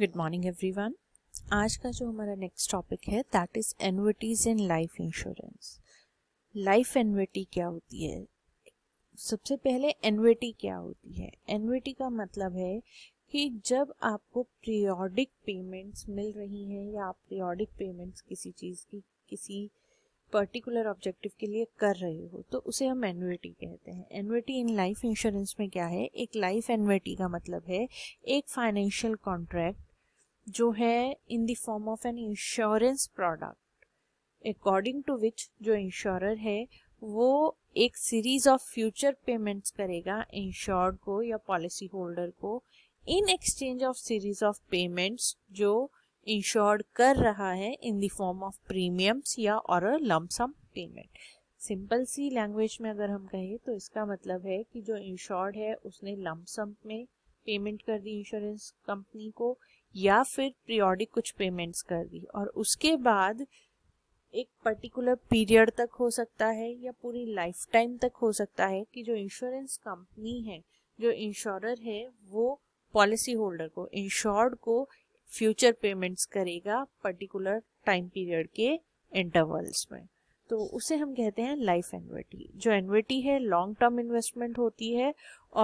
good morning everyone आज का जो हमारा नेक्स्ट टॉपिक है that is annuities in life insurance life annuity क्या होती है सबसे पहले एनविटी क्या होती है एनविटी का मतलब है कि जब आपको पीरियोडिक पेमेंट्स मिल रही हैं या आप पीरियोडिक पेमेंट्स किसी चीज़ की किसी पर्टिकुलर ऑब्जेक्टिव के लिए कर रहे हो तो उसे हम एनविटी कहते हैं एनविटी इन लाइफ इंश्योरेंस में क्या है एक लाइफ एनविटी का मतलब है एक फाइनेंशियल कॉन्ट्रैक्ट जो है in the form of an insurance product according to which जो इंश्योरर है वो एक सीरीज ऑफ फ्यूचर पेमेंट्स करेगा इंश्योर्ड को या पॉलिसी होल्डर को in exchange of series of payments जो इंश्योर्ड कर रहा है in the form of premiums या और लमसम पेमेंट सिंपल सी लैंग्वेज में अगर हम कहें तो इसका मतलब है कि जो इंश्योर्ड है उसने लमसम में पेमेंट कर दी इंश्योरेंस कंपनी को या फिर पीरियोडिक कुछ पेमेंट्स कर दी और उसके बाद एक पर्टिकुलर पीरियड तक हो सकता है या पूरी लाइफ टाइम तक हो सकता है कि जो इंश्योरेंस कंपनी है जो इंश्योरर है वो पॉलिसी होल्डर को इंश्योर्ड को फ्यूचर पेमेंट्स करेगा पर्टिकुलर टाइम पीरियड के इंटरवल्स में तो उसे हम कहते हैं लाइफ एनविटी जो एनविटी है लॉन्ग टर्म इन्वेस्टमेंट होती है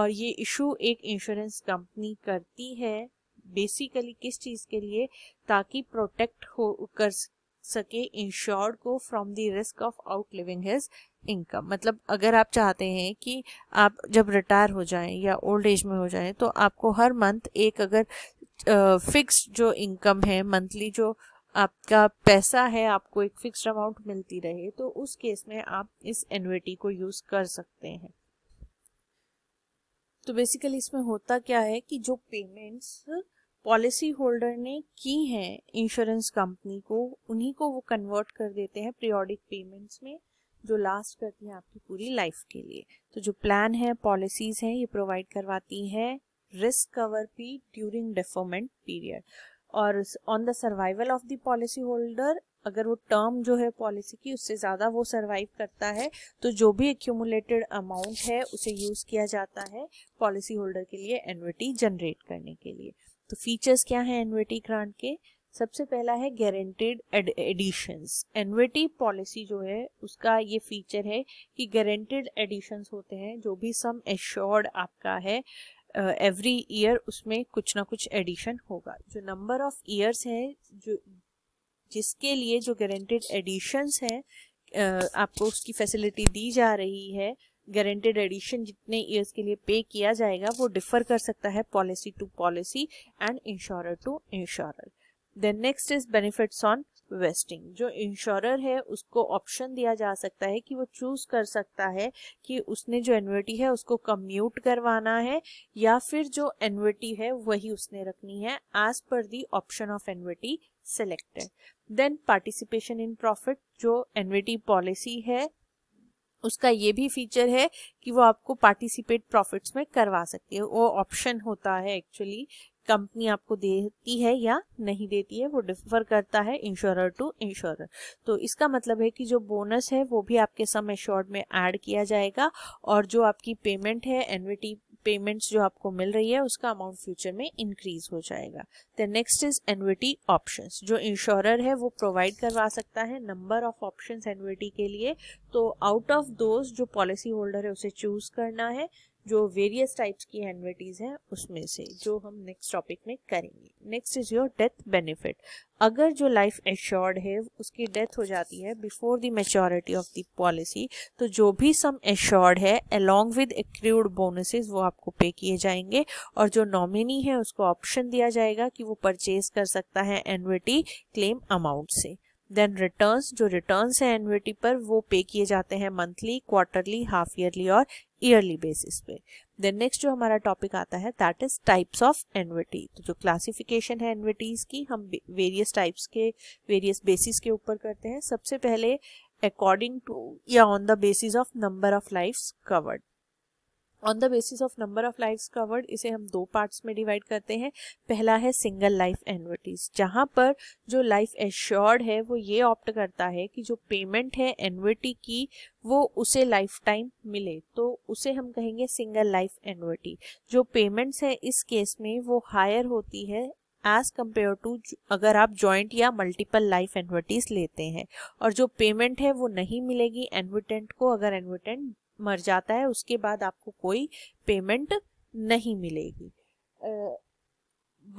और ये इशू एक इंश्योरेंस कंपनी करती है बेसिकली किस चीज़ के लिए ताकि प्रोटेक्ट हो कर सके इंश्योर्ड को from the risk of outliving his income मतलब अगर आप चाहते हैं कि आप जब रिटायर हो जाएं या ओल्ड एज में हो जाएं तो आपको हर मंथ एक अगर फिक्स जो इनकम है मंथली जो आपका पैसा है आपको एक फिक्स अमाउंट मिलती रहे तो उस केस में आप इस एनविटी को यूज कर सकते हैं तो बेसिकली इसमें होता क्या है कि जो पेमेंट्स पॉलिसी होल्डर ने की हैं इंश्योरेंस कंपनी को उन्हीं को वो कन्वर्ट कर देते हैं पीरियोडिक पेमेंट्स में जो लास्ट करती हैं आपकी पूरी लाइफ के लिए तो जो प्लान है पॉलिसीज हैं ये प्रोवाइड करवाती हैं रिस्क कवर भी ड्यूरिंग डेफोमेंट पीरियड और on the survival of the policy holder अगर वो टर्म जो है पॉलिसी की उससे ज़्यादा वो सर्वाइव करता है तो जो भी एक्यूमुलेटेड अमाउंट है उसे यूज़ किया जाता है पॉलिसी होल्डर के लिए एनविटी जनरेट करने के लिए तो फीचर्स क्या हैं एनविटी ग्रांट के सबसे पहला है गारंटेड एडिशंस एनविटी पॉलिसी जो है उसका ये फीचर है कि गारंटेड एडिशंस होते हैं जो भी सम एश्योर्ड आपका है एवरी uh, ईयर उसमें कुछ ना कुछ एडिशन होगा जो नंबर ऑफ ईयर्स है जो जिसके लिए जो गारंटेड एडिशंस हैं आपको उसकी फैसिलिटी दी जा रही है गारंटेड एडिशन जितने ईयर्स के लिए पे किया जाएगा वो डिफर कर सकता है policy to policy and insurer to insurer then next is benefits on vesting जो इंश्योरर है उसको ऑप्शन दिया जा सकता है कि वो चूज कर सकता है कि उसने जो एनविटी है उसको कम्यूट करवाना है या फिर जो एनविटी है वही उसने रखनी है as per the option of annuity selected then participation in profit जो एनविटी पॉलिसी है उसका ये भी फीचर है कि वो आपको पार्टिसिपेट प्रॉफिट्स में करवा सकती है वो ऑप्शन होता है एक्चुअली कंपनी आपको देती है या नहीं देती है वो डिफर करता है इंश्योरर टू इंश्योरर तो इसका मतलब है कि जो बोनस है वो भी आपके सम एश्योर्ड में ऐड किया जाएगा और जो आपकी पेमेंट है एनविटी पेमेंट्स जो आपको मिल रही है उसका अमाउंट फ्यूचर में इंक्रीज हो जाएगा the next is annuity option जो इंश्योरर है वो प्रोवाइड करवा सकता है नंबर ऑफ ऑप्शन एनविटी के लिए तो आउट ऑफ दोज जो पॉलिसी होल्डर है उसे चूज करना है जो वेरियस टाइप्स की एनविटीज़ हैं उसमें से जो हम नेक्स्ट टॉपिक में करेंगे next is your death benefit अगर जो लाइफ एश्योर्ड है उसकी डेथ हो जाती है before the maturity of the policy तो जो भी सम एश्योर्ड है अलोंग विद एक्रूड बोनसेस वो आपको पे किए जाएंगे और जो नॉमिनी है उसको ऑप्शन दिया जाएगा कि वो परचेज कर सकता है एनविटी क्लेम अमाउंट से देन रिटर्न्स जो रिटर्न्स है एनविटी पर वो पे किए जाते हैं मंथली क्वार्टरली हाफ ईयरली और ईयरली बेसिस पे देन नेक्स्ट जो हमारा टॉपिक आता है that is types of annuity तो जो क्लासिफिकेशन है एनविटीज की हम वेरियस टाइप्स के वेरियस बेसिस के ऊपर करते हैं सबसे पहले अकॉर्डिंग टू या on the basis of number of life covered on the basis of number of life covered इसे हम दो पार्ट्स में डिवाइड करते हैं पहला है सिंगल लाइफ एनविटीज जहां पर जो लाइफ एश्योर्ड है वो ये ऑप्ट करता है कि जो पेमेंट है एनविटी की वो उसे लाइफ टाइम मिले तो उसे हम कहेंगे सिंगल लाइफ एनविटी जो पेमेंट्स है इस केस में वो हायर होती है एज कम्पेयर टू अगर आप ज्वाइंट या मल्टीपल लाइफ एनविटीज लेते हैं और जो पेमेंट है वो नहीं मिलेगी एनविटेंट को अगर एनविटेंट मर जाता है उसके बाद आपको कोई पेमेंट नहीं मिलेगी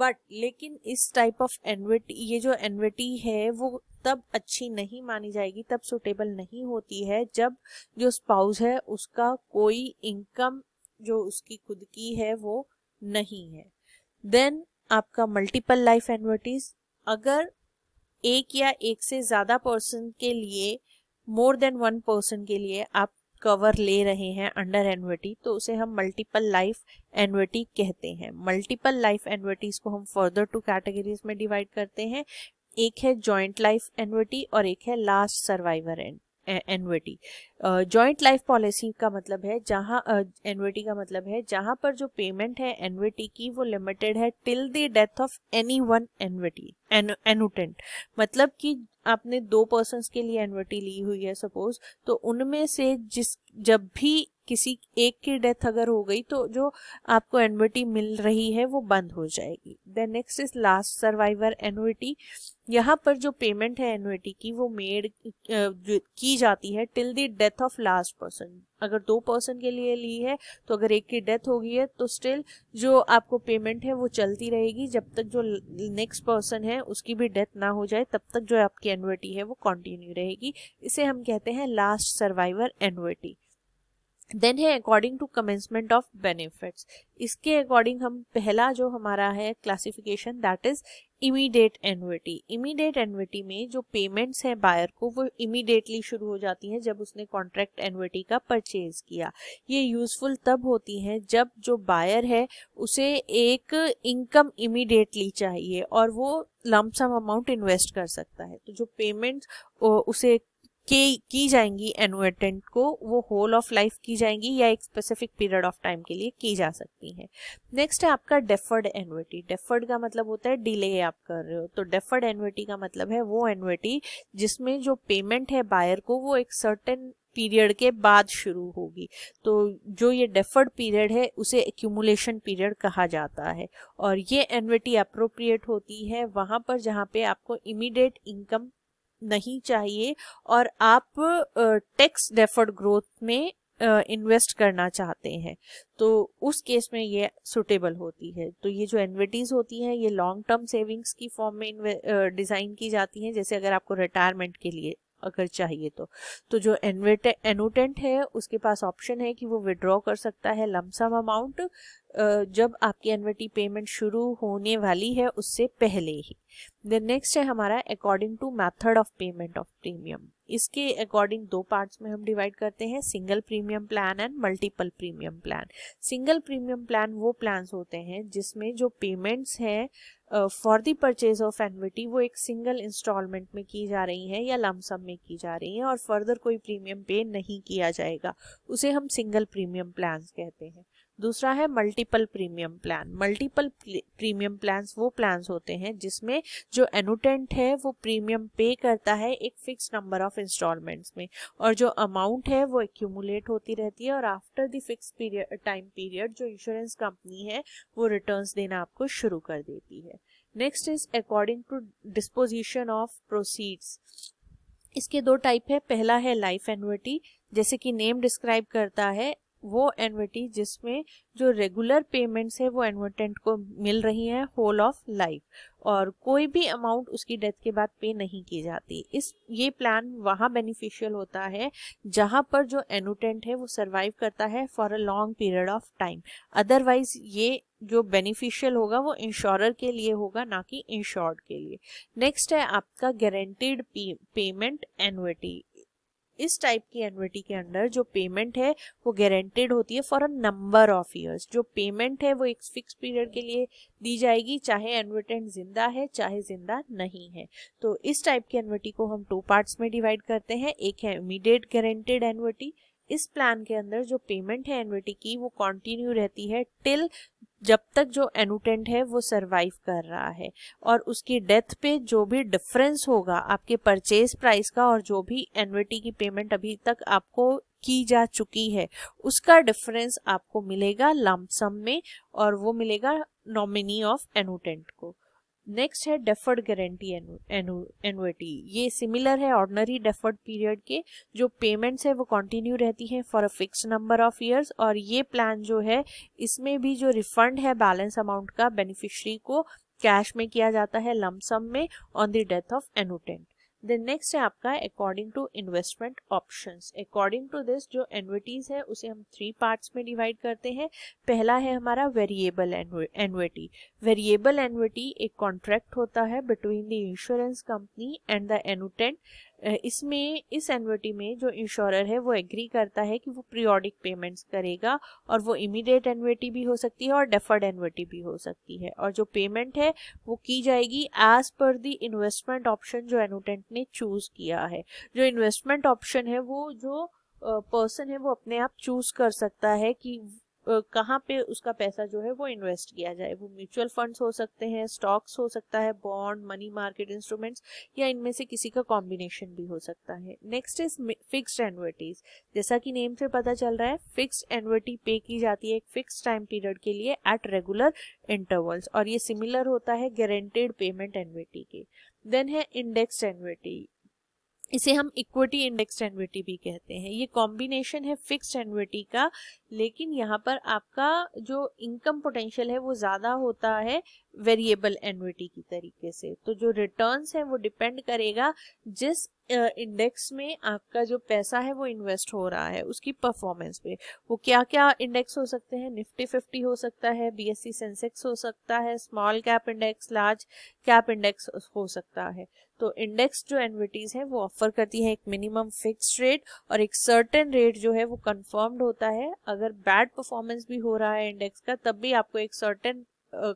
बट uh, लेकिन इस टाइप ऑफ एनविटी ये जो एनविटी है वो तब अच्छी नहीं मानी जाएगी तब सुटेबल नहीं होती है जब जो स्पाउस है उसका कोई इनकम जो उसकी खुद की है वो नहीं है देन आपका मल्टीपल लाइफ एनविटीज अगर एक या एक से ज्यादा पर्सन के लिए मोर देन वन पर्सन के लिए आप कवर ले रहे हैं अंडर एनविटी तो उसे हम मल्टीपल लाइफ एनविटी कहते हैं मल्टीपल लाइफ एनविटीज को हम फर्दर टू कैटेगरीज में डिवाइड करते हैं एक है जॉइंट लाइफ एनविटी और एक है last survivor and annuity joint life policy का मतलब है जहाँ एनवेटी का मतलब है जहाँ पर जो पेमेंट है एनवेटी की वो लिमिटेड है till the death of any one annuity annuitant मतलब कि आपने दो पर्सन के लिए एनवेटी ली हुई है सपोज तो उनमें से जिस जब भी किसी एक की डेथ अगर हो गई तो जो आपको एनुटी मिल रही है वो बंद हो जाएगी then next is last survivor annuity यहाँ पर जो पेमेंट है एनुटी की वो मेड की जाती है till the death of last person अगर दो पर्सन के लिए ली है तो अगर एक की डेथ हो गई है तो स्टिल जो आपको पेमेंट है वो चलती रहेगी जब तक जो नेक्स्ट पर्सन है उसकी भी डेथ ना हो जाए तब तक जो आपकी एनुटी है वो कंटिन्यू रहेगी इसे हम कहते हैं लास्ट सर्वाइवर एनुटी देन है according to commencement of benefits इसके अकॉर्डिंग हम पहला जो हमारा है classification that is immediate annuity immediate annuity में जो पेमेंट्स हैं बायर को वो इमीडिएटली शुरू हो जाती हैं जब उसने कॉन्ट्रैक्ट एनविटी का परचेज किया ये यूजफुल तब होती हैं जब जो बायर है उसे एक इनकम इमीडिएटली चाहिए और वो लमसम अमाउंट इन्वेस्ट कर सकता है तो जो पेमेंट्स उसे की की जाएंगी एनुएटेंट को वो होल ऑफ लाइफ की जाएंगी या एक स्पेसिफिक पीरियड ऑफ टाइम के लिए की जा सकती हैं नेक्स्ट है आपका डेफर्ड एनुएटी डेफर्ड का मतलब होता है डिले आप कर रहे हो तो डेफर्ड एनुएटी का मतलब है वो एनुएटी जिसमें जो पेमेंट है बायर को वो एक सर्टेन पीरियड के बाद शुरू होगी तो जो ये डेफर्ड पीरियड है उसे एक्यूमुलेशन पीरियड कहा जाता है और ये एनविटी अप्रोप्रिएट होती है वहाँ पर जहाँ पे आपको इमीडिएट इनकम नहीं चाहिए और आप टैक्स डेफर्ड ग्रोथ में इन्वेस्ट करना चाहते हैं तो उस केस में ये सुटेबल होती है तो ये जो एनविटीज़ होती हैं ये लॉन्ग टर्म सेविंग्स की फॉर्म में डिज़ाइन की जाती हैं जैसे अगर आपको रिटायरमेंट के लिए अगर चाहिए तो तो जो एनोटेंट है उसके पास ऑप्शन है कि वो विड्रॉ कर सकता है लमसम अमाउंट जब आपकी एनविटी पेमेंट शुरू होने वाली है उससे पहले ही देन नेक्स्ट है हमारा according to method of payment of premium इसके अकॉर्डिंग दो पार्ट्स में हम डिवाइड करते हैं single premium plan and multiple premium plan single premium plan वो प्लान होते हैं जिसमें जो पेमेंट्स हैं for the purchase of annuity वो एक सिंगल इंस्टॉलमेंट में की जा रही है या लमसम में की जा रही है और फर्दर कोई प्रीमियम पे नहीं किया जाएगा उसे हम सिंगल प्रीमियम प्लान कहते हैं दूसरा है multiple premium plan multiple premium plan वो प्लान होते हैं जिसमें जो एनुटेंट है वो प्रीमियम पे करता है एक फिक्स नंबर ऑफ इंस्टॉलमेंट्स में और जो अमाउंट है वो एक्यूमुलेट होती रहती है और after the fix time period जो इंश्योरेंस कंपनी है वो रिटर्न देना आपको शुरू कर देती है next is according to disposition of proceeds इसके दो टाइप है पहला है लाइफ एनुअटी जैसे कि नेम डिस्क्राइब करता है वो एनविटी जिसमें जो रेगुलर पेमेंट्स है वो एनविटेंट को मिल रही हैं होल ऑफ लाइफ और कोई भी अमाउंट उसकी डेथ के बाद पे नहीं की जाती इस ये प्लान वहाँ बेनिफिशियल होता है जहाँ पर जो एनुटेंट है वो सरवाइव करता है for a long period of time otherwise ये जो बेनिफिशियल होगा वो इंश्योरर के लिए होगा ना कि इंश्योर्ड के लिए नेक्स्ट है आपका गारंटीड पेमेंट एनुटी इस टाइप की एनविटी के अंडर जो पेमेंट है वो गारंटेड होती है for a number of years जो पेमेंट है वो एक फिक्स पीरियड के लिए दी जाएगी चाहे एनविटेंट जिंदा है चाहे जिंदा नहीं है तो इस टाइप की एनविटी को हम टू पार्ट्स में डिवाइड करते हैं एक है इमीडिएट गारंटेड एनविटी इस प्लान के अंदर जो पेमेंट है एनविटी की वो कंटिन्यू रहती है टिल जब तक जो एनुटेंट है वो सरवाइव कर रहा है और उसकी डेथ पे जो भी डिफरेंस होगा आपके परचेज प्राइस का और जो भी एनविटी की पेमेंट अभी तक आपको की जा चुकी है उसका डिफरेंस आपको मिलेगा लमसम में और वो मिलेगा नॉमिनी ऑफ एनुटेंट को नेक्स्ट है डेफर्ड गारंटी एनुटी ये सिमिलर है ऑर्डनरी डेफर्ड पीरियड के जो पेमेंट्स है वो कंटिन्यू रहती हैं for a fix number of years और ये प्लान जो है इसमें भी जो रिफंड है बैलेंस अमाउंट का बेनिफिशरी को कैश में किया जाता है लमसम में on the death of annuitant then next है आपका according to investment options according to this जो एनविटीज है उसे हम थ्री पार्ट्स में डिवाइड करते हैं पहला है हमारा वेरिएबल एनविटी वेरिएबल एनविटी एक कॉन्ट्रैक्ट होता है between the insurance company and the annuitant इसमें इस एनवर्टी में जो इंश्योरर है वो एग्री करता है कि वो पीरियोडिक पेमेंट्स करेगा और वो इमीडिएट एनवर्टी भी हो सकती है और डेफर्ड एनवर्टी भी हो सकती है और जो पेमेंट है वो की जाएगी एज पर दी इन्वेस्टमेंट ऑप्शन जो एनोटेंट ने चूज किया है जो इन्वेस्टमेंट ऑप्शन है वो जो पर्सन है वो अपने आप चूज कर सकता है कि कहाँ पे उसका पैसा जो है वो इन्वेस्ट किया जाए वो म्यूचुअल फंड्स हो सकते हैं स्टॉक्स हो सकता है बॉन्ड मनी मार्केट इंस्ट्रूमेंट्स या इनमें से किसी का कॉम्बिनेशन भी हो सकता है नेक्स्ट इज फिक्स्ड एनवर्टीज जैसा कि नेम से पता चल रहा है फिक्स्ड एनवर्टी पे की जाती है एक फिक्स टाइम पीरियड के लिए एट रेगुलर इंटरवल्स और ये सिमिलर होता है गारंटेड पेमेंट एनवर्टी के देन है इंडेक्स एनवर्टी इसे हम इक्विटी इंडेक्स एनविटी भी कहते हैं ये कॉम्बिनेशन है फिक्स्ड एनविटी का लेकिन यहाँ पर आपका जो इनकम पोटेंशियल है वो ज़्यादा होता है वेरिएबल एनविटी की तरीके से तो जो रिटर्न्स है वो डिपेंड करेगा जिस इंडेक्स में आपका जो पैसा है वो इन्वेस्ट हो रहा है उसकी परफॉर्मेंस पे वो क्या क्या इंडेक्स हो सकते हैं निफ्टी फिफ्टी हो सकता है बीएससी सेंसेक्स हो सकता है small cap index large cap index हो सकता है तो इंडेक्स जो एनविटीज है वो ऑफर करती है एक मिनिमम फिक्स रेट और एक सर्टेन रेट जो है वो कन्फर्म्ड होता है अगर अगर बैड परफॉर्मेंस भी हो रहा है इंडेक्स का तब भी आपको एक सर्टेन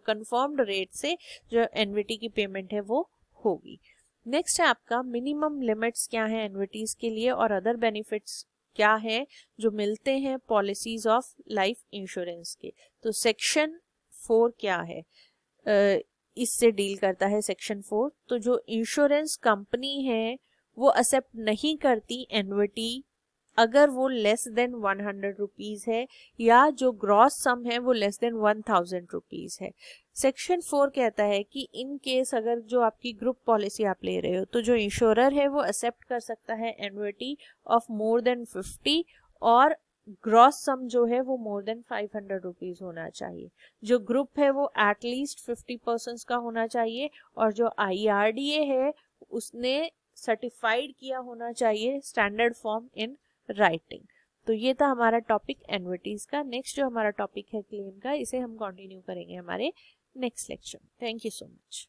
कंफर्म्ड रेट से जो एनविटी की पेमेंट है वो होगी नेक्स्ट है आपका मिनिमम लिमिट्स क्या है एनविटीज के लिए और अदर बेनिफिट्स क्या है जो मिलते हैं पॉलिसीज ऑफ लाइफ इंश्योरेंस के तो सेक्शन फोर क्या है इससे डील करता है सेक्शन फोर तो जो इंश्योरेंस कंपनी है वो एक्सेप्ट नहीं करती एनविटी अगर वो less than one hundred rupees है या जो ग्रॉस सम है वो less than one thousand rupees है सेक्शन फोर कहता है कि इन केस अगर जो आपकी ग्रुप पॉलिसी आप ले रहे हो तो जो इंश्योरर है वो एक्सेप्ट कर सकता है annuity of more than fifty और ग्रॉस सम जो है वो more than five hundred rupees होना चाहिए जो ग्रुप है वो एटलीस्ट फिफ्टी परसेंट का होना चाहिए और जो आई है उसने सर्टिफाइड किया होना चाहिए स्टैंडर्ड फॉर्म इन राइटिंग तो ये था हमारा टॉपिक एनवर्टीज का नेक्स्ट जो हमारा टॉपिक है क्लेम का इसे हम कंटिन्यू करेंगे हमारे next lecture thank you so much